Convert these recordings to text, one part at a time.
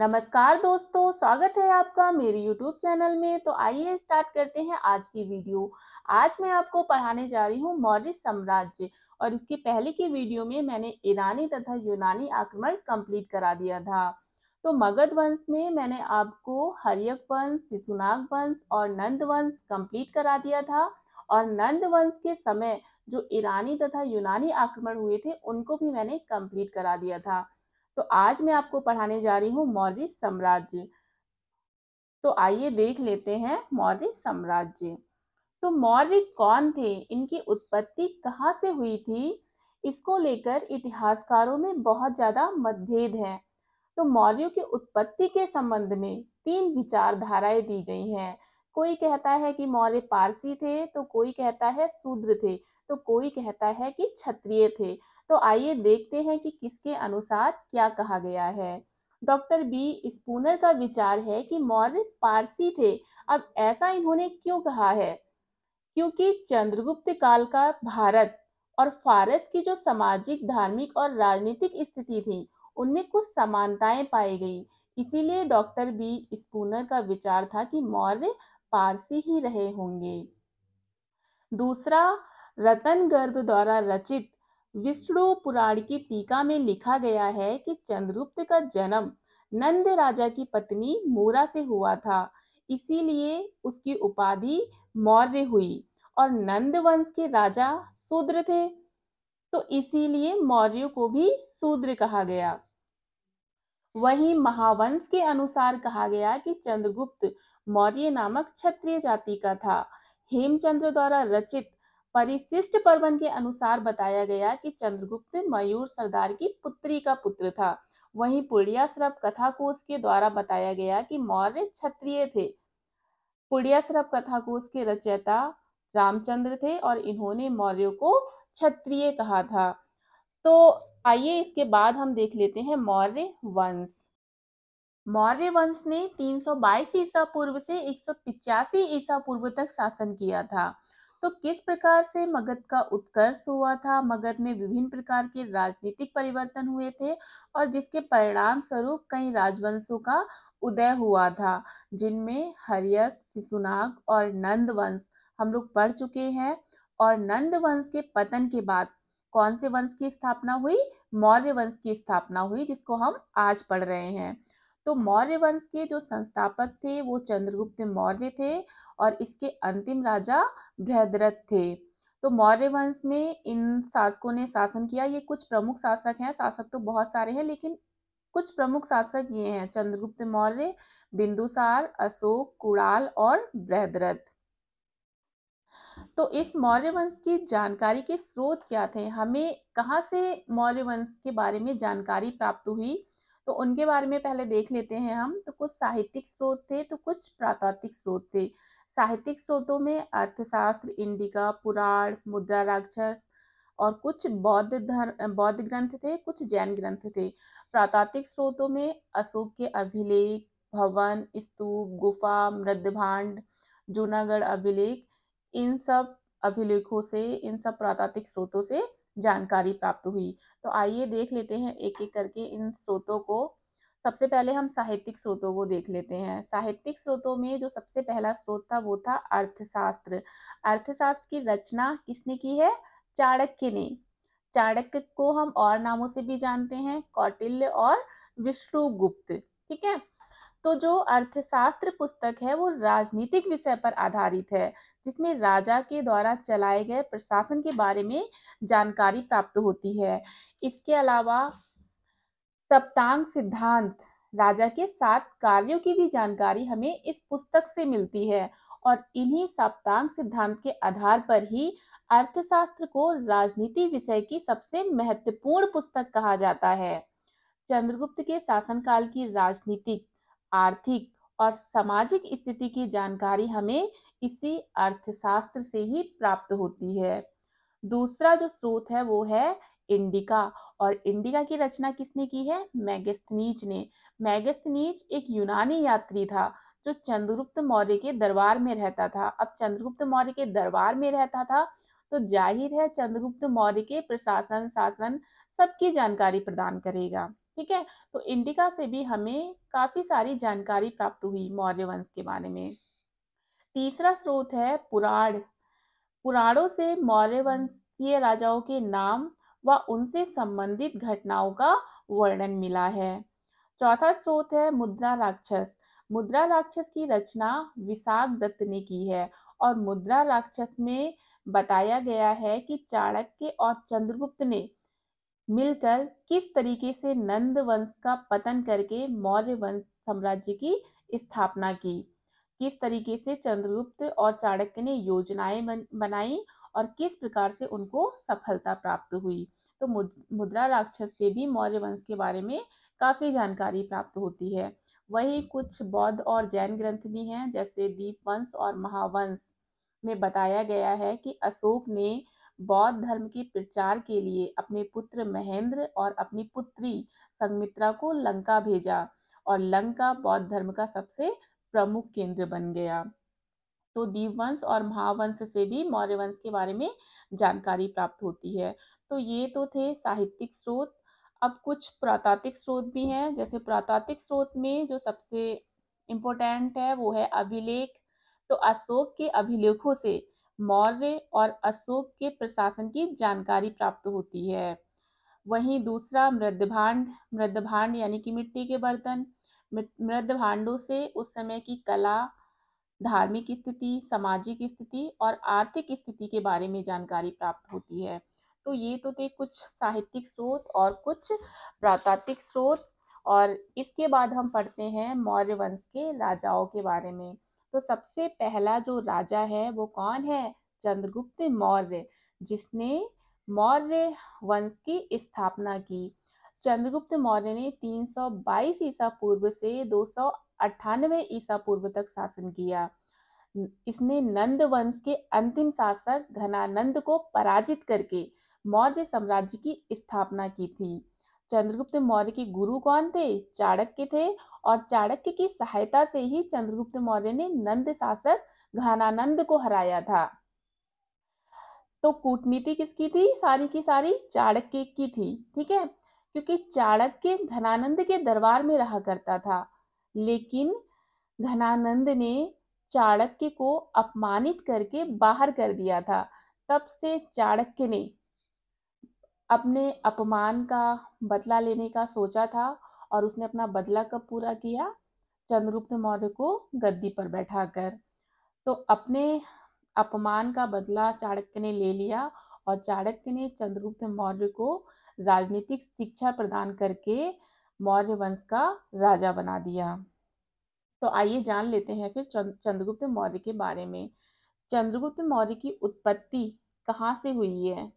नमस्कार दोस्तों स्वागत है आपका मेरे YouTube चैनल में तो आइए स्टार्ट करते हैं आज की वीडियो आज मैं आपको पढ़ाने जा रही हूँ मौर्य साम्राज्य और इसके पहले की वीडियो में मैंने ईरानी तथा यूनानी आक्रमण कंप्लीट करा दिया था तो मगध वंश में मैंने आपको हरियक वंश शिशुनाग वंश और नंद वंश कम्प्लीट करा दिया था और नंद वंश के समय जो ईरानी तथा यूनानी आक्रमण हुए थे उनको भी मैंने कंप्लीट करा दिया था तो आज मैं आपको पढ़ाने जा रही हूँ मौर्य साम्राज्य तो आइए देख लेते हैं मौर्य साम्राज्य तो मौर्य कौन थे इनकी उत्पत्ति कहाँ से हुई थी इसको लेकर इतिहासकारों में बहुत ज्यादा मतभेद है तो मौर्यों की उत्पत्ति के संबंध में तीन विचारधाराएं दी गई हैं कोई कहता है कि मौर्य पारसी थे तो कोई कहता है शूद्र थे तो कोई कहता है कि क्षत्रिय थे तो आइए देखते हैं कि किसके अनुसार क्या कहा गया है डॉक्टर बी स्पूनर का विचार है कि मौर्य पारसी थे अब ऐसा इन्होंने क्यों कहा है क्योंकि चंद्रगुप्त काल का भारत और फारस की जो सामाजिक धार्मिक और राजनीतिक स्थिति थी उनमें कुछ समानताएं पाई गई इसीलिए डॉक्टर बी स्पूनर का विचार था कि मौर्य पारसी ही रहे होंगे दूसरा रतन गर्भ द्वारा रचित विष्णु पुराण की टीका में लिखा गया है कि चंद्रगुप्त का जन्म नंद राजा की पत्नी मोरा से हुआ था इसीलिए उसकी उपाधि मौर्य हुई और नंद वंश के राजा शूद्र थे तो इसीलिए मौर्य को भी शूद्र कहा गया वही महावंश के अनुसार कहा गया कि चंद्रगुप्त मौर्य नामक क्षत्रिय जाति का था हेमचंद्र द्वारा रचित परिशिष्ट पर्वन के अनुसार बताया गया कि चंद्रगुप्त मयूर सरदार की पुत्री का पुत्र था वहीं कथा कथाकोश के द्वारा बताया गया कि मौर्य क्षत्रिय थे कथा कथाकोश के रचयिता रामचंद्र थे और इन्होंने मौर्य को क्षत्रिय कहा था तो आइए इसके बाद हम देख लेते हैं मौर्य वंश मौर्य वंश ने 322 ईसा पूर्व से एक ईसा पूर्व तक शासन किया था तो किस प्रकार से मगध का उत्कर्ष हुआ था मगध में विभिन्न प्रकार के राजनीतिक परिवर्तन हुए थे और जिसके परिणाम स्वरूप कई राजवंशों का उदय हुआ था जिनमें हरियक शिशुनाग और नंद वंश हम लोग पढ़ चुके हैं और नंद वंश के पतन के बाद कौन से वंश की स्थापना हुई मौर्य वंश की स्थापना हुई जिसको हम आज पढ़ रहे हैं तो मौर्य वंश के जो संस्थापक थे वो चंद्रगुप्त मौर्य थे और इसके अंतिम राजा बृहद्रथ थे तो मौर्य वंश में इन शासकों ने शासन किया ये कुछ प्रमुख शासक हैं शासक तो बहुत सारे हैं लेकिन कुछ प्रमुख शासक ये हैं चंद्रगुप्त मौर्य बिंदुसार अशोक कुड़ाल और बृहद्रथ तो इस मौर्य वंश की जानकारी के स्रोत क्या थे हमें कहाँ से मौर्य वंश के बारे में जानकारी प्राप्त हुई तो उनके बारे में पहले देख लेते हैं हम तो कुछ साहित्यिक स्रोत थे तो कुछ प्राकृतिक स्रोत थे साहित्यिक स्रोतों में अर्थशास्त्र इंडिका पुराण मुद्रा राक्षस और कुछ बौद्ध धर्म बौद्ध ग्रंथ थे कुछ जैन ग्रंथ थे प्रातात्विक स्रोतों में अशोक के अभिलेख भवन स्तूप गुफा मृदभांड जूनागढ़ अभिलेख इन सब अभिलेखों से इन सब प्रातात्विक स्रोतों से जानकारी प्राप्त हुई तो आइए देख लेते हैं एक एक करके इन स्रोतों को सबसे पहले हम साहित्यिक स्रोतों को देख लेते हैं साहित्यिक स्रोतों में जो सबसे पहला स्रोत था वो था अर्थशास्त्र अर्थशास्त्र की रचना किसने की है चाणक्य ने चाणक्य को हम और नामों से भी जानते हैं कौटिल्य और विष्णुगुप्त ठीक है तो जो अर्थशास्त्र पुस्तक है वो राजनीतिक विषय पर आधारित है जिसमें राजा के द्वारा चलाए गए प्रशासन के बारे में जानकारी प्राप्त होती है इसके अलावा सप्तांग सिद्धांत राजा के सात कार्यों की भी जानकारी हमें इस पुस्तक से मिलती है और इन्हीं सप्तांग सिद्धांत के आधार पर ही अर्थशास्त्र को राजनीति विषय की सबसे महत्वपूर्ण पुस्तक कहा जाता है चंद्रगुप्त के शासनकाल की राजनीतिक आर्थिक और सामाजिक स्थिति की जानकारी हमें इसी अर्थशास्त्र से ही प्राप्त होती है दूसरा जो स्रोत है वो है इंडिका और इंडिका की रचना किसने की है मैगस्थनीज ने मैगस्थनीज एक यूनानी यात्री था जो चंद्रगुप्त मौर्य के दरबार में रहता था अब चंद्रगुप्त मौर्य के दरबार में रहता था तो जाहिर है चंद्रगुप्त मौर्य के प्रशासन शासन सबकी जानकारी प्रदान करेगा ठीक है तो इंडिका से भी हमें काफ़ी सारी जानकारी प्राप्त हुई मौर्य वंश के बारे में तीसरा स्रोत है पुराण पुराणों से मौर्य वंशीय राजाओं के नाम व उनसे संबंधित घटनाओं का वर्णन मिला है चौथा स्रोत है मुद्रा राक्षस मुद्रा राक्षस की रचना विशाख दत्त ने की है और मुद्रा राक्षस में बताया गया है कि चाणक्य और चंद्रगुप्त ने मिलकर किस तरीके से नंद वंश का पतन करके मौर्य वंश साम्राज्य की स्थापना की किस तरीके से चंद्रगुप्त और चाणक्य ने योजनाएं बनाई और किस प्रकार से उनको सफलता प्राप्त हुई तो मुद्रा राक्षस से भी मौर्य वंश के बारे में काफ़ी जानकारी प्राप्त होती है वही कुछ बौद्ध और जैन ग्रंथ भी हैं जैसे दीप वंश और महावंश में बताया गया है कि अशोक ने बौद्ध धर्म के प्रचार के लिए अपने पुत्र महेंद्र और अपनी पुत्री संगमित्रा को लंका भेजा और लंका बौद्ध धर्म का सबसे प्रमुख केंद्र बन गया तो दीपवंश और महावंश से भी मौर्य वंश के बारे में जानकारी प्राप्त होती है तो ये तो थे साहित्यिक स्रोत अब कुछ पुरातात्विक स्रोत भी हैं जैसे पुरातात्विक स्रोत में जो सबसे इम्पोर्टेंट है वो है अभिलेख तो अशोक के अभिलेखों से मौर्य और अशोक के प्रशासन की जानकारी प्राप्त होती है वहीं दूसरा मृदभांड मृदभांड यानी कि मिट्टी के बर्तन मृदभांडों से उस समय की कला धार्मिक स्थिति सामाजिक स्थिति और आर्थिक स्थिति के बारे में जानकारी प्राप्त होती है तो ये तो थे कुछ साहित्यिक स्रोत और कुछ प्रातात्विक स्रोत और इसके बाद हम पढ़ते हैं मौर्य वंश के राजाओं के बारे में तो सबसे पहला जो राजा है वो कौन है चंद्रगुप्त मौर्य जिसने मौर्य वंश की स्थापना की चंद्रगुप्त मौर्य ने 322 ईसा पूर्व से दो ईसा पूर्व तक शासन किया इसने नंद वंश के अंतिम शासक घनानंद को पराजित करके मौर्य साम्राज्य की स्थापना की थी चंद्रगुप्त मौर्य के गुरु कौन थे चाणक्य थे और चाणक्य की सहायता से ही चंद्रगुप्त मौर्य ने नंद शासक घनानंद को हराया था तो कूटनीति किसकी थी सारी की सारी चाणक्य की थी ठीक है क्योंकि चाणक्य घनानंद के दरबार में रहा करता था लेकिन घनानंद ने चाणक्य को अपमानित करके बाहर कर दिया था तब से चाणक्य ने अपने अपमान का बदला लेने का सोचा था और उसने अपना बदला कब पूरा किया चंद्रगुप्त मौर्य को गद्दी पर बैठाकर तो अपने अपमान का बदला चाणक्य ने ले लिया और चाणक्य ने चंद्रगुप्त मौर्य को राजनीतिक शिक्षा प्रदान करके मौर्य वंश का राजा बना दिया तो आइए जान लेते हैं फिर चंद्रगुप्त मौर्य के बारे में चंद्रगुप्त मौर्य की उत्पत्ति कहाँ से हुई है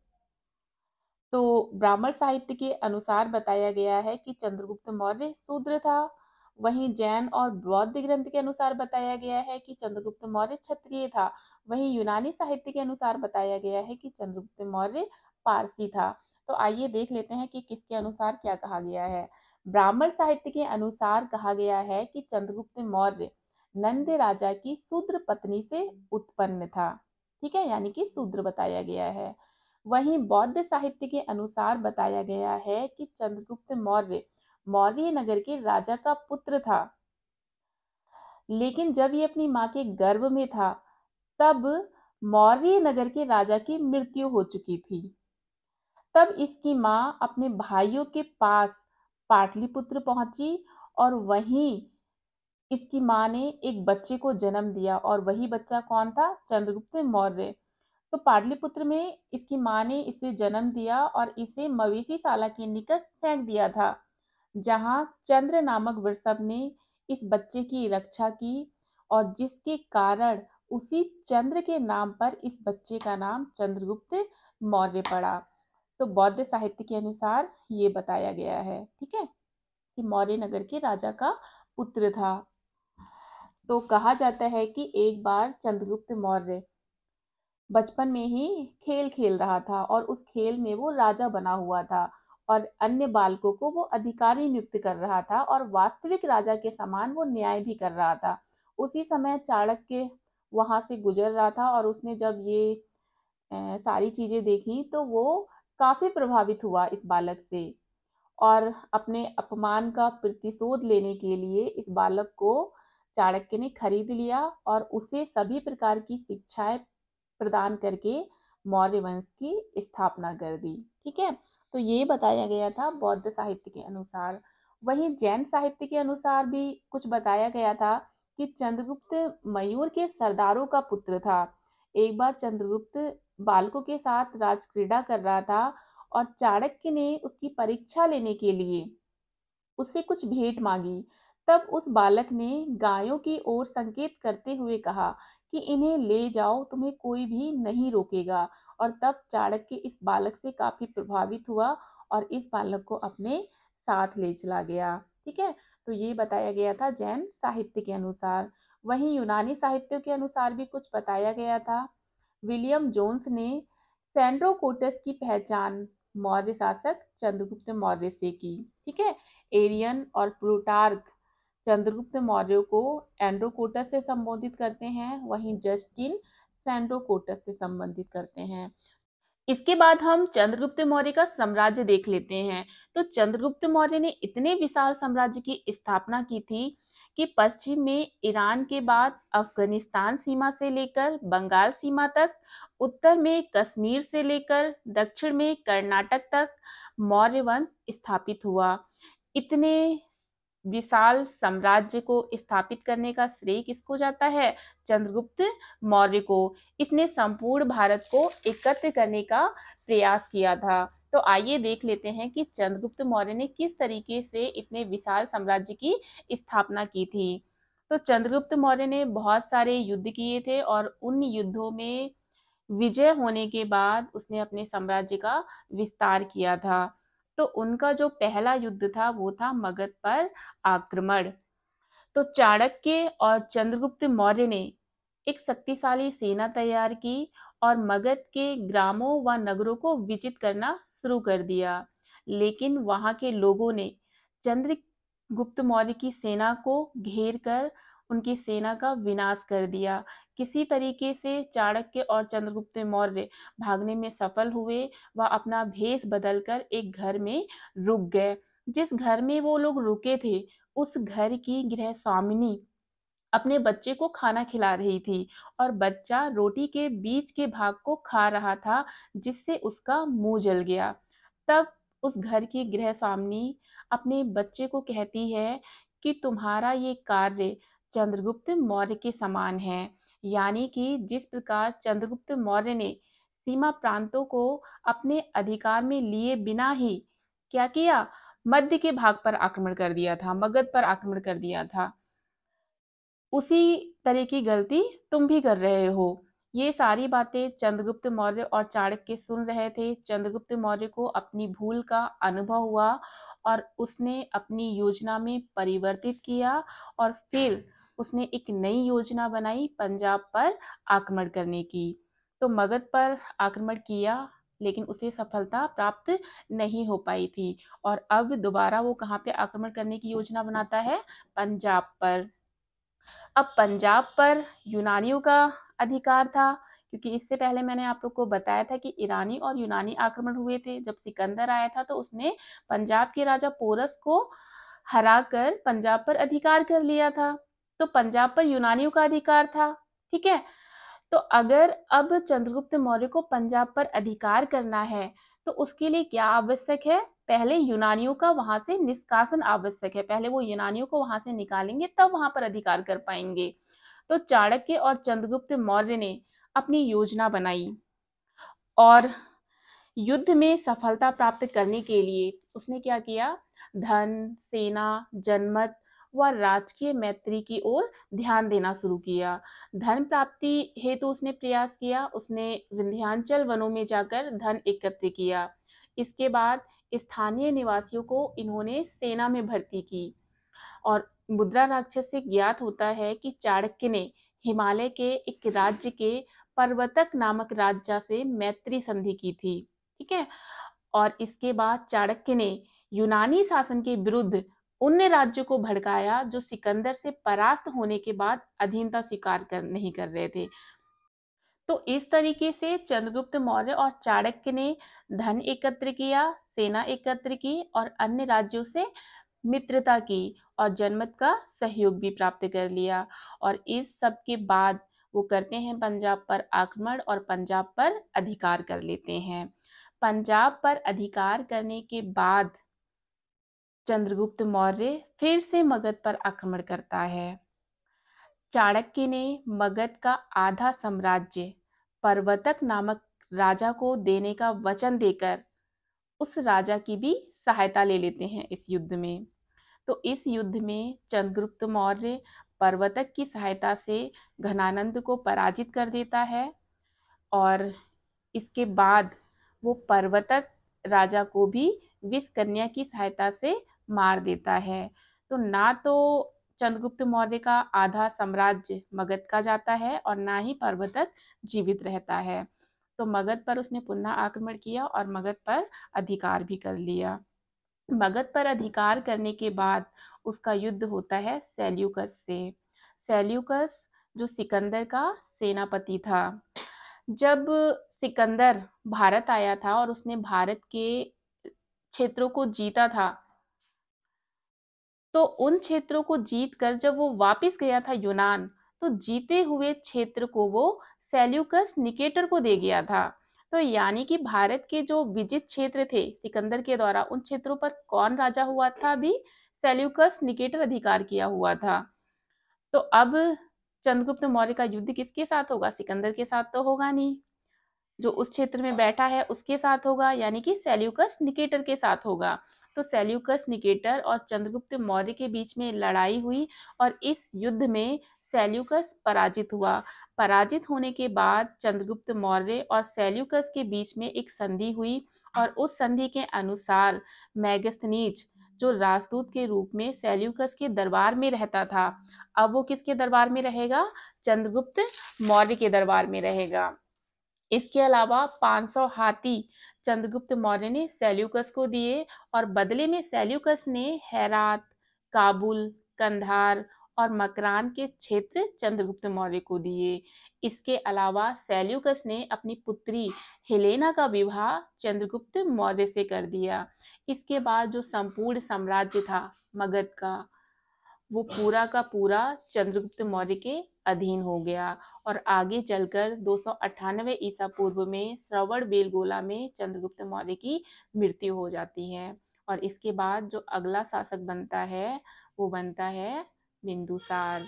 तो ब्राह्मण साहित्य के अनुसार बताया गया है कि चंद्रगुप्त मौर्य शूद्र था वहीं जैन और बौद्ध ग्रंथ के अनुसार बताया गया है कि चंद्रगुप्त मौर्य क्षत्रिय था वहीं यूनानी साहित्य के अनुसार बताया गया है कि चंद्रगुप्त मौर्य पारसी था तो आइए देख लेते हैं कि किसके अनुसार क्या कहा गया है ब्राह्मण साहित्य के अनुसार कहा गया है कि चंद्रगुप्त मौर्य नंद राजा की शूद्र पत्नी से उत्पन्न था ठीक है यानी कि शूद्र बताया गया है वहीं बौद्ध साहित्य के अनुसार बताया गया है कि चंद्रगुप्त मौर्य मौर्य नगर के राजा का पुत्र था लेकिन जब ये अपनी माँ के गर्भ में था तब मौर्य नगर के राजा की मृत्यु हो चुकी थी तब इसकी माँ अपने भाइयों के पास पाटलिपुत्र पहुंची और वहीं इसकी माँ ने एक बच्चे को जन्म दिया और वही बच्चा कौन था चंद्रगुप्त मौर्य तो पाटलिपुत्र में इसकी माँ ने इसे जन्म दिया और इसे मवेशी शाला के निकट फेंक दिया था जहाँ चंद्र नामक वृषभ ने इस बच्चे की रक्षा की और जिसके कारण उसी चंद्र के नाम पर इस बच्चे का नाम चंद्रगुप्त मौर्य पड़ा तो बौद्ध साहित्य के अनुसार ये बताया गया है ठीक है कि मौर्य नगर के राजा का पुत्र था तो कहा जाता है कि एक बार चंद्रगुप्त मौर्य बचपन में ही खेल खेल रहा था और उस खेल में वो राजा बना हुआ था और अन्य बालकों को वो अधिकारी नियुक्त कर रहा था और वास्तविक राजा के समान वो न्याय भी कर रहा था उसी समय चाणक के वहां से गुजर रहा था और उसने जब ये सारी चीज़ें देखी तो वो काफ़ी प्रभावित हुआ इस बालक से और अपने अपमान का प्रतिशोध लेने के लिए इस बालक को चाणक्य ने खरीद लिया और उसे सभी प्रकार की शिक्षाएं प्रदान करके मौर्य वंश की स्थापना कर दी ठीक है तो ये बताया गया था बौद्ध साहित्य के अनुसार वहीं जैन साहित्य के अनुसार भी कुछ बताया गया था कि चंद्रगुप्त मयूर के सरदारों का पुत्र था एक बार चंद्रगुप्त बालकों के साथ राजक्रीड़ा कर रहा था और चाणक्य ने उसकी परीक्षा लेने के लिए उससे कुछ भेंट मांगी तब उस बालक ने गायों की ओर संकेत करते हुए कहा कि इन्हें ले जाओ तुम्हें कोई भी नहीं रोकेगा और तब चाणक्य इस बालक से काफी प्रभावित हुआ और इस बालक को अपने साथ ले चला गया ठीक है तो ये बताया गया था जैन साहित्य के अनुसार वहीं यूनानी साहित्य के अनुसार भी कुछ बताया गया था विलियम जोन्स ने सैंड्रोकोटस की पहचान मौर्य शासक चंद्रगुप्त मौर्य से की ठीक है एरियन और प्लूटार्क चंद्रगुप्त मौर्य को एंड्रोकोटस से संबोधित करते हैं वहीं जस्टिन सैंड्रोकोटस से संबंधित करते हैं इसके बाद हम चंद्रगुप्त मौर्य का साम्राज्य देख लेते हैं तो चंद्रगुप्त मौर्य ने इतने विशाल साम्राज्य की स्थापना की थी कि पश्चिम में ईरान के बाद अफगानिस्तान सीमा से लेकर बंगाल सीमा तक उत्तर में कश्मीर से लेकर दक्षिण में कर्नाटक तक मौर्य वंश स्थापित हुआ इतने विशाल साम्राज्य को स्थापित करने का श्रेय किसको जाता है चंद्रगुप्त मौर्य को इसने संपूर्ण भारत को एकत्र करने का प्रयास किया था तो आइए देख लेते हैं कि चंद्रगुप्त मौर्य ने किस तरीके से इतने विशाल साम्राज्य की स्थापना की थी तो चंद्रगुप्त मौर्य ने बहुत सारे युद्ध किए थे और उन युद्धों में विजय होने के बाद उसने अपने साम्राज्य का विस्तार किया था तो उनका जो पहला युद्ध था वो था मगध पर आक्रमण तो चाणक्य और चंद्रगुप्त मौर्य ने एक शक्तिशाली सेना तैयार की और मगध के ग्रामों व नगरों को विजित करना शुरू कर दिया लेकिन वहां के लोगों ने चंद्रगुप्त मौर्य की सेना को घेर कर उनकी सेना का विनाश कर दिया किसी तरीके से चाणक्य और चंद्रगुप्त मौर्य भागने में सफल हुए व अपना भेष बदलकर एक घर में रुक गए जिस घर में वो लोग रुके थे उस घर की गृह स्वामिनी अपने बच्चे को खाना खिला रही थी और बच्चा रोटी के बीच के भाग को खा रहा था जिससे उसका मुंह जल गया तब उस घर की गृह स्वामिनी अपने बच्चे को कहती है कि तुम्हारा ये कार्य चंद्रगुप्त मौर्य के समान है यानी कि जिस प्रकार चंद्रगुप्त मौर्य ने सीमा प्रांतों को अपने अधिकार में लिए बिना ही क्या किया मध्य के भाग पर आक्रमण कर दिया था मगध पर आक्रमण कर दिया था उसी तरह की गलती तुम भी कर रहे हो ये सारी बातें चंद्रगुप्त मौर्य और चाणक्य सुन रहे थे चंद्रगुप्त मौर्य को अपनी भूल का अनुभव हुआ और उसने अपनी योजना में परिवर्तित किया और फिर उसने एक नई योजना बनाई पंजाब पर आक्रमण करने की तो मगध पर आक्रमण किया लेकिन उसे सफलता प्राप्त नहीं हो पाई थी और अब दोबारा वो कहाँ पे आक्रमण करने की योजना बनाता है पंजाब पर अब पंजाब पर यूनानियों का अधिकार था क्योंकि इससे पहले मैंने आप लोग को बताया था कि ईरानी और यूनानी आक्रमण हुए थे जब सिकंदर आया था तो उसने पंजाब के राजा पोरस को हराकर पंजाब पर अधिकार कर लिया था तो पंजाब पर यूनानियों का अधिकार था ठीक है तो अगर अब चंद्रगुप्त मौर्य को पंजाब पर अधिकार करना है तो उसके लिए क्या आवश्यक है पहले यूनानियों का वहां से निष्कासन आवश्यक है पहले वो यूनानियों को वहां से निकालेंगे तब वहां पर अधिकार कर पाएंगे तो चाणक्य और चंद्रगुप्त मौर्य ने अपनी योजना बनाई और युद्ध में सफलता प्राप्त करने के लिए उसने क्या किया धन सेना जनमत व राजकीय मैत्री की ओर ध्यान देना शुरू किया धन प्राप्ति हेतु तो उसने प्रयास किया उसने विंध्याचल वनों में जाकर धन एकत्र किया इसके बाद स्थानीय निवासियों को इन्होंने सेना में भर्ती की और मुद्रा राक्षस से ज्ञात होता है कि चाणक्य ने हिमालय के एक राज्य के पर्वतक नामक राज्य से मैत्री संधि की थी ठीक है और इसके बाद चाणक्य ने यूनानी शासन के विरुद्ध उनने राज्यों को भड़काया जो सिकंदर से परास्त होने के बाद अधीनता स्वीकार कर नहीं कर रहे थे तो इस तरीके से चंद्रगुप्त मौर्य और चाणक्य ने धन एकत्र किया सेना एकत्र की और अन्य राज्यों से मित्रता की और जनमत का सहयोग भी प्राप्त कर लिया और इस सब के बाद वो करते हैं पंजाब पर आक्रमण और पंजाब पर अधिकार कर लेते हैं पंजाब पर अधिकार करने के बाद चंद्रगुप्त मौर्य फिर से मगध पर आक्रमण करता है चाणक्य ने मगध का आधा साम्राज्य पर्वतक नामक राजा को देने का वचन देकर उस राजा की भी सहायता ले लेते हैं इस युद्ध में तो इस युद्ध में चंद्रगुप्त मौर्य पर्वतक की सहायता से घनानंद को पराजित कर देता है और इसके बाद वो पर्वतक राजा को भी विष कन्या की सहायता से मार देता है तो ना तो चंद्रगुप्त मौर्य का आधा साम्राज्य मगध का जाता है और ना ही पर्वतक जीवित रहता है तो मगध पर उसने पुनः आक्रमण किया और मगध पर अधिकार भी कर लिया मगध पर अधिकार करने के बाद उसका युद्ध होता है सेल्यूकस से सेल्यूकस जो सिकंदर का सेनापति था जब सिकंदर भारत आया था और उसने भारत के क्षेत्रों को जीता था तो उन क्षेत्रों को जीत कर जब वो वापस गया था यूनान तो जीते हुए क्षेत्र को वो सेल्यूकस निकेटर को दे गया था तो यानी कि भारत के जो विजित क्षेत्र थे सिकंदर के द्वारा उन क्षेत्रों पर कौन राजा हुआ था अभी सेल्यूकस निकेटर अधिकार किया हुआ था तो अब चंद्रगुप्त मौर्य का युद्ध किसके साथ होगा सिकंदर के साथ तो होगा नहीं जो उस क्षेत्र में बैठा है उसके साथ होगा यानी कि सेल्यूकस निकेटर के साथ होगा तो सेल्यूकस निकेटर और चंद्रगुप्त मौर्य के बीच में लड़ाई हुई और इस युद्ध में सेल्यूकस पराजित हुआ पराजित होने के बाद चंद्रगुप्त मौर्य और सेल्यूकस के बीच में एक संधि हुई और उस संधि के अनुसार मैगस्थनीज जो राजदूत के रूप में सेल्यूकस के दरबार में रहता था अब वो किसके दरबार में रहेगा चंद्रगुप्त मौर्य के दरबार में रहेगा इसके अलावा 500 हाथी चंद्रगुप्त मौर्य ने सेल्यूकस को दिए और बदले में सेल्यूकस ने हैरात काबुल कंधार और मकरान के क्षेत्र चंद्रगुप्त मौर्य को दिए इसके अलावा सेल्यूकस ने अपनी पुत्री हेलेना का विवाह चंद्रगुप्त मौर्य से कर दिया इसके बाद जो संपूर्ण साम्राज्य था मगध का वो पूरा का पूरा चंद्रगुप्त मौर्य के अधीन हो गया और आगे चलकर दो सौ ईसा पूर्व में श्रवण बेलगोला में चंद्रगुप्त मौर्य की मृत्यु हो जाती है और इसके बाद जो अगला शासक बनता है वो बनता है बिंदुसार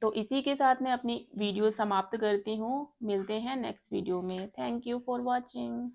तो इसी के साथ मैं अपनी वीडियो समाप्त करती हूँ मिलते हैं नेक्स्ट वीडियो में थैंक यू फॉर वॉचिंग